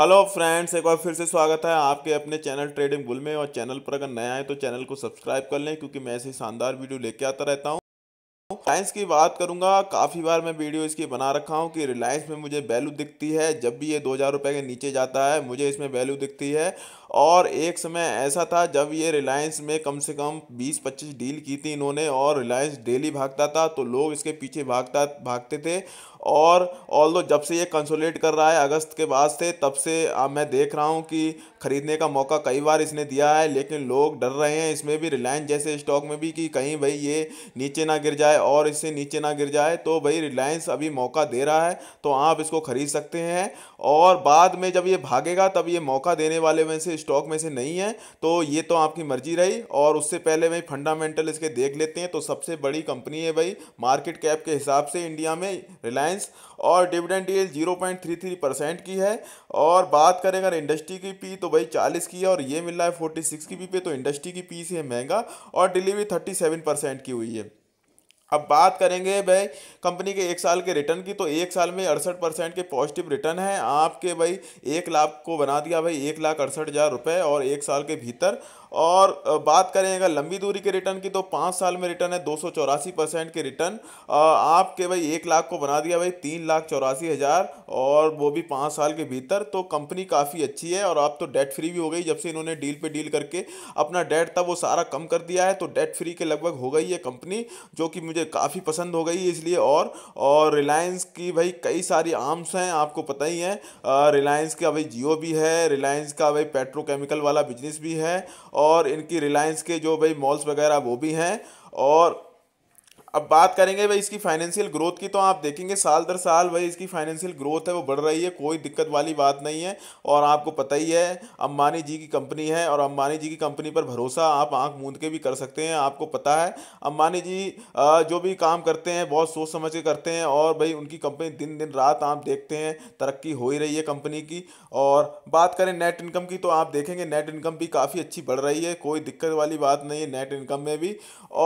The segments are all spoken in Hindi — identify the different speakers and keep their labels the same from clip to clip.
Speaker 1: हेलो फ्रेंड्स एक बार फिर से स्वागत है आपके अपने चैनल ट्रेडिंग बुल में और चैनल पर अगर नया है तो चैनल को सब्सक्राइब कर लें क्योंकि मैं ऐसी शानदार वीडियो लेके आता रहता हूँ रिलायंस की बात करूंगा काफ़ी बार मैं वीडियो इसकी बना रखा हूं कि रिलायंस में मुझे वैल्यू दिखती है जब भी ये दो हज़ार रुपये के नीचे जाता है मुझे इसमें वैल्यू दिखती है और एक समय ऐसा था जब ये रिलायंस में कम से कम 20-25 डील की थी इन्होंने और रिलायंस डेली भागता था तो लोग इसके पीछे भागता भागते थे और ऑल जब से ये कंसोलेट कर रहा है अगस्त के बाद से तब से आ, मैं देख रहा हूँ कि ख़रीदने का मौका कई बार इसने दिया है लेकिन लोग डर रहे हैं इसमें भी रिलायंस जैसे स्टॉक में भी कि कहीं भाई ये नीचे ना गिर जाए और इससे नीचे ना गिर जाए तो भाई रिलायंस अभी मौका दे रहा है तो आप इसको ख़रीद सकते हैं और बाद में जब ये भागेगा तब ये मौका देने वाले में से स्टॉक में से नहीं है तो ये तो आपकी मर्जी रही और उससे पहले भाई फंडामेंटल इसके देख लेते हैं तो सबसे बड़ी कंपनी है भाई मार्केट कैप के हिसाब से इंडिया में रिलायंस और डिविडेंड ये zero point three three percent की है और बात करें अगर इंडस्ट्री की पी तो भाई चालीस की है और ये मिल रहा है फोर्टी सिक्स की पी पे तो इंडस्ट्री की पी से महंगा और डिलीवरी थर्टी सेवन परसेंट की हुई है अब बात करेंगे भाई कंपनी के एक साल के रिटर्न की तो एक साल में अड़सठ परसेंट के पॉजिटिव रिटर्न है आपके भाई एक लाख को बना दिया भाई एक लाख अड़सठ हज़ार रुपये और एक साल के भीतर और बात करें अगर लंबी दूरी के रिटर्न की तो पाँच साल में रिटर्न है दो सौ चौरासी परसेंट के रिटर्न आपके भाई एक लाख को बना दिया भाई तीन लाख चौरासी हज़ार और वो भी पाँच साल के भीतर तो कंपनी काफ़ी अच्छी है और आप तो डेट फ्री भी हो गई जब से इन्होंने डील पे डील करके अपना डेट था वो सारा कम कर दिया है तो डेट फ्री के लगभग हो गई है कंपनी जो कि मुझे मुझे काफ़ी पसंद हो गई इसलिए और और रिलायंस की भाई कई सारी आर्म्स हैं आपको पता ही है रिलायंस का भाई जियो भी है रिलायंस का भाई पेट्रोकेमिकल वाला बिजनेस भी है और इनकी रिलायंस के जो भाई मॉल्स वगैरह वो भी हैं और अब बात करेंगे भाई इसकी फाइनेंशियल ग्रोथ की तो आप देखेंगे साल दर साल भाई इसकी फाइनेंशियल ग्रोथ है वो बढ़ रही है कोई दिक्कत वाली बात नहीं है और आपको पता ही है अम्बानी जी की कंपनी है और अम्बानी जी की कंपनी पर भरोसा आप आंख मूंद के भी कर सकते हैं आपको पता है अम्बानी जी जो भी काम करते हैं बहुत सोच समझ के करते हैं और भाई उनकी कंपनी दिन दिन रात आप देखते हैं तरक्की हो ही रही है कंपनी की और बात करें नेट इनकम की तो आप देखेंगे नेट इनकम भी काफ़ी अच्छी बढ़ रही है कोई दिक्कत वाली बात नहीं है नेट इनकम में भी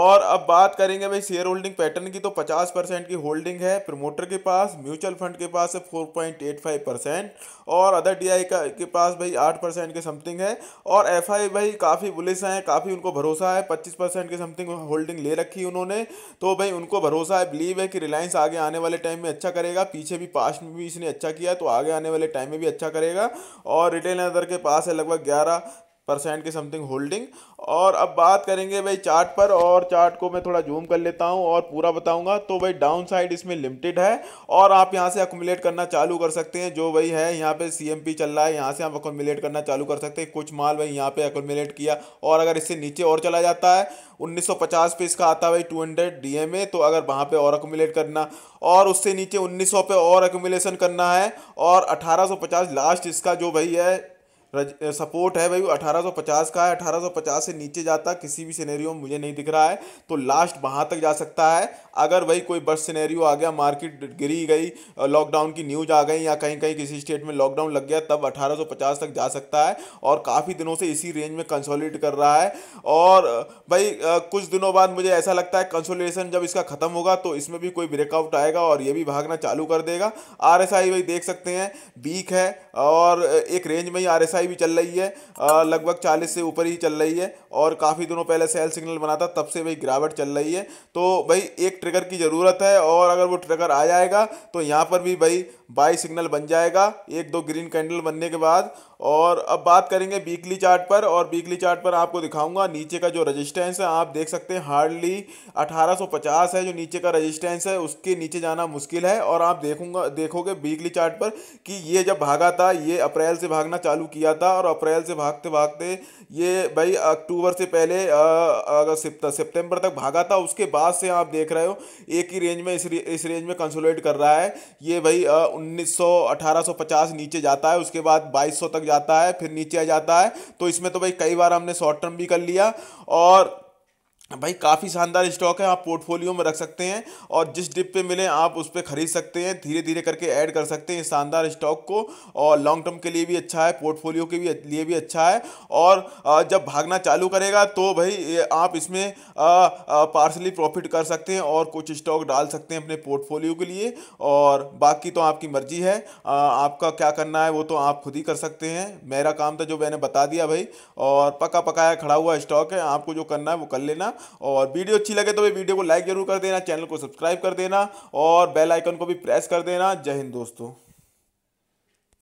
Speaker 1: और अब बात करेंगे भाई शेयर होल्डिंग पैटर्न की तो 50 परसेंट की होल्डिंग है प्रमोटर के पास म्यूचुअल फंड के पास है 4.85 परसेंट और अदर डीआई का के पास भाई 8 परसेंट के समथिंग है और एफआई भाई काफ़ी बुलिस हैं काफ़ी उनको भरोसा है 25 परसेंट के समथिंग होल्डिंग ले रखी उन्होंने तो भाई उनको भरोसा है बिलीव है कि रिलायंस आगे आने वाले टाइम में अच्छा करेगा पीछे भी पास में भी इसने अच्छा किया तो आगे आने वाले टाइम में भी अच्छा करेगा और रिटेल अदर के पास है लगभग ग्यारह परसेंट के समथिंग होल्डिंग और अब बात करेंगे भाई चार्ट पर और चार्ट को मैं थोड़ा जूम कर लेता हूं और पूरा बताऊंगा तो भाई डाउन साइड इसमें लिमिटेड है और आप यहां से अकोमलेट करना चालू कर सकते हैं जो वही है यहां पे सीएमपी चल रहा है यहां से आप अकोमलेट करना चालू कर सकते हैं कुछ माल भाई यहाँ पर अकोमलेट किया और अगर इससे नीचे और चला जाता है 1950 पे इसका आता है भाई 200 हंड्रेड तो अगर वहाँ पे और अकोमलेट करना और उससे नीचे 1900 पे और अकोमलेशन करना है और 1850 लास्ट इसका जो भाई है सपोर्ट है भाई 1850 का है 1850 से नीचे जाता किसी भी सिनेरियो में मुझे नहीं दिख रहा है तो लास्ट वहाँ तक जा सकता है अगर भाई कोई बस सिनेरियो आ गया मार्केट गिरी गई लॉकडाउन की न्यूज आ गई या कहीं कहीं किसी स्टेट में लॉकडाउन लग गया तब 1850 तक जा सकता है और काफ़ी दिनों से इसी रेंज में कंसोलिडेट कर रहा है और भाई कुछ दिनों बाद मुझे ऐसा लगता है कंसोलिडेशन जब इसका ख़त्म होगा तो इसमें भी कोई ब्रेकआउट आएगा और ये भी भागना चालू कर देगा आर भाई देख सकते हैं वीक है और एक रेंज में ही आर हाई भी चल रही है लगभग चालीस से ऊपर ही चल रही है और काफ़ी दिनों पहले सेल सिग्नल बना था तब से भाई गिरावट चल रही है तो भाई एक ट्रिगर की ज़रूरत है और अगर वो ट्रिगर आ जाएगा तो यहाँ पर भी भाई बाई सिग्नल बन जाएगा एक दो ग्रीन कैंडल बनने के बाद और अब बात करेंगे वीकली चार्ट पर और वीकली चार्ट पर आपको दिखाऊंगा नीचे का जो रेजिस्टेंस है आप देख सकते हैं हार्डली 1850 है जो नीचे का रेजिस्टेंस है उसके नीचे जाना मुश्किल है और आप देखूंगा देखोगे वीकली चार्ट पर कि ये जब भागा था ये अप्रैल से भागना चालू किया था और अप्रैल से भागते भागते ये भाई अक्टूबर से पहले अगर सितंबर तक भागा था उसके बाद से आप देख रहे हो एक ही रेंज में इस रेंज में कंसोलेट कर रहा है ये भाई 1900 1850 नीचे जाता है उसके बाद 2200 तक जाता है फिर नीचे आ जाता है तो इसमें तो भाई कई बार हमने शॉर्ट टर्म भी कर लिया और भाई काफ़ी शानदार स्टॉक है आप पोर्टफोलियो में रख सकते हैं और जिस डिप पे मिले आप उस पर खरीद सकते हैं धीरे धीरे करके ऐड कर सकते हैं शानदार स्टॉक को और लॉन्ग टर्म के लिए भी अच्छा है पोर्टफोलियो के भी लिए भी अच्छा है और जब भागना चालू करेगा तो भाई आप इसमें पार्सली प्रॉफिट कर सकते हैं और कुछ स्टॉक डाल सकते हैं अपने पोर्टफोलियो के लिए और बाकी तो आपकी मर्जी है आपका क्या करना है वो तो आप खुद ही कर सकते हैं मेरा काम था जो मैंने बता दिया भाई और पका पकाया खड़ा हुआ स्टॉक है आपको जो करना है वो कर लेना और वीडियो अच्छी लगे तो भाई वीडियो को लाइक जरूर कर देना चैनल को सब्सक्राइब कर देना और बेल आइकन को भी प्रेस कर देना जय हिंद दोस्तों